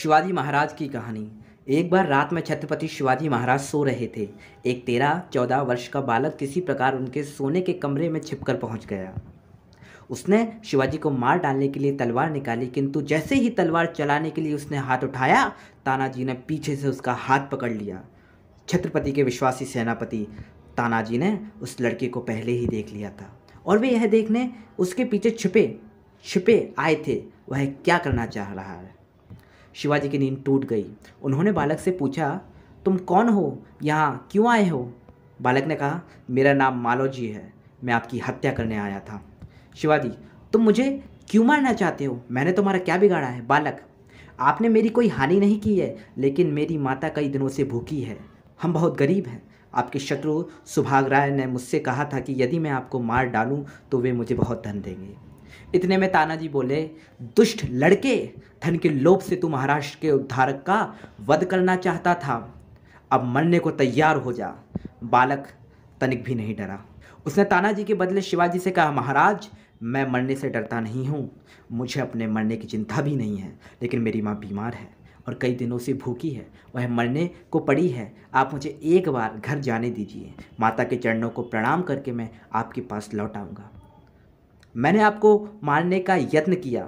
शिवाजी महाराज की कहानी एक बार रात में छत्रपति शिवाजी महाराज सो रहे थे एक तेरह चौदह वर्ष का बालक किसी प्रकार उनके सोने के कमरे में छिपकर पहुंच गया उसने शिवाजी को मार डालने के लिए तलवार निकाली किंतु जैसे ही तलवार चलाने के लिए उसने हाथ उठाया तानाजी ने पीछे से उसका हाथ पकड़ लिया छत्रपति के विश्वासी सेनापति तानाजी ने उस लड़के को पहले ही देख लिया था और वे यह देखने उसके पीछे छिपे छिपे आए थे वह क्या करना चाह रहा है शिवाजी की नींद टूट गई उन्होंने बालक से पूछा तुम कौन हो यहाँ क्यों आए हो बालक ने कहा मेरा नाम मालोजी है मैं आपकी हत्या करने आया था शिवाजी तुम मुझे क्यों मारना चाहते हो मैंने तुम्हारा क्या बिगाड़ा है बालक आपने मेरी कोई हानि नहीं की है लेकिन मेरी माता कई दिनों से भूखी है हम बहुत गरीब हैं आपके शत्रु सुभाग राय ने मुझसे कहा था कि यदि मैं आपको मार डालूं तो वे मुझे बहुत धन देंगे इतने में तानाजी बोले दुष्ट लड़के धन के लोभ से तू महाराष्ट्र के उद्धारक का वध करना चाहता था अब मरने को तैयार हो जा बालक तनिक भी नहीं डरा उसने तानाजी के बदले शिवाजी से कहा महाराज मैं मरने से डरता नहीं हूँ मुझे अपने मरने की चिंता भी नहीं है लेकिन मेरी माँ बीमार है और कई दिनों से भूखी है वह मरने को पड़ी है आप मुझे एक बार घर जाने दीजिए माता के चरणों को प्रणाम करके मैं आपके पास लौट आऊँगा मैंने आपको मारने का यत्न किया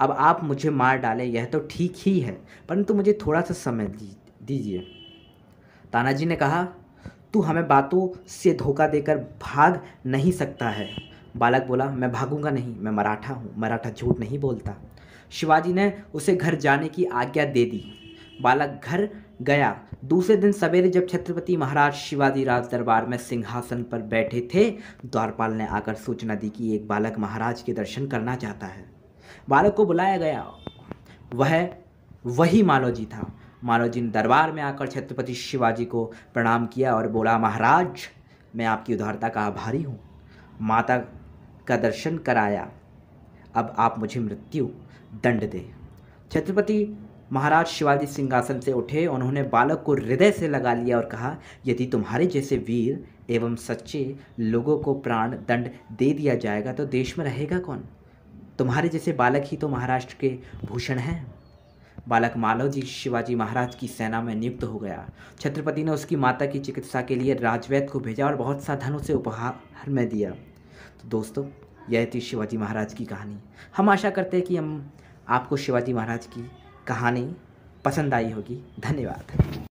अब आप मुझे मार डालें यह तो ठीक ही है परंतु मुझे थोड़ा सा समय दीजिए तानाजी ने कहा तू हमें बातों से धोखा देकर भाग नहीं सकता है बालक बोला मैं भागूंगा नहीं मैं मराठा हूँ मराठा झूठ नहीं बोलता शिवाजी ने उसे घर जाने की आज्ञा दे दी बालक घर गया दूसरे दिन सवेरे जब छत्रपति महाराज शिवाजी राज दरबार में सिंहासन पर बैठे थे द्वारपाल ने आकर सूचना दी कि एक बालक महाराज के दर्शन करना चाहता है बालक को बुलाया गया वह वही मालोजी था मालोजी ने दरबार में आकर छत्रपति शिवाजी को प्रणाम किया और बोला महाराज मैं आपकी उदारता का आभारी हूँ माता का दर्शन कराया अब आप मुझे मृत्यु दंड दें छत्रपति महाराज शिवाजी सिंहासन से उठे उन्होंने बालक को हृदय से लगा लिया और कहा यदि तुम्हारे जैसे वीर एवं सच्चे लोगों को प्राण दंड दे दिया जाएगा तो देश में रहेगा कौन तुम्हारे जैसे बालक ही तो महाराष्ट्र के भूषण हैं बालक मालव जी शिवाजी महाराज की सेना में नियुक्त हो गया छत्रपति ने उसकी माता की चिकित्सा के लिए राजवैद को भेजा और बहुत सा धन उसे उपहार में दिया तो दोस्तों यह थी शिवाजी महाराज की कहानी हम आशा करते हैं कि हम आपको शिवाजी महाराज की कहानी पसंद आई होगी धन्यवाद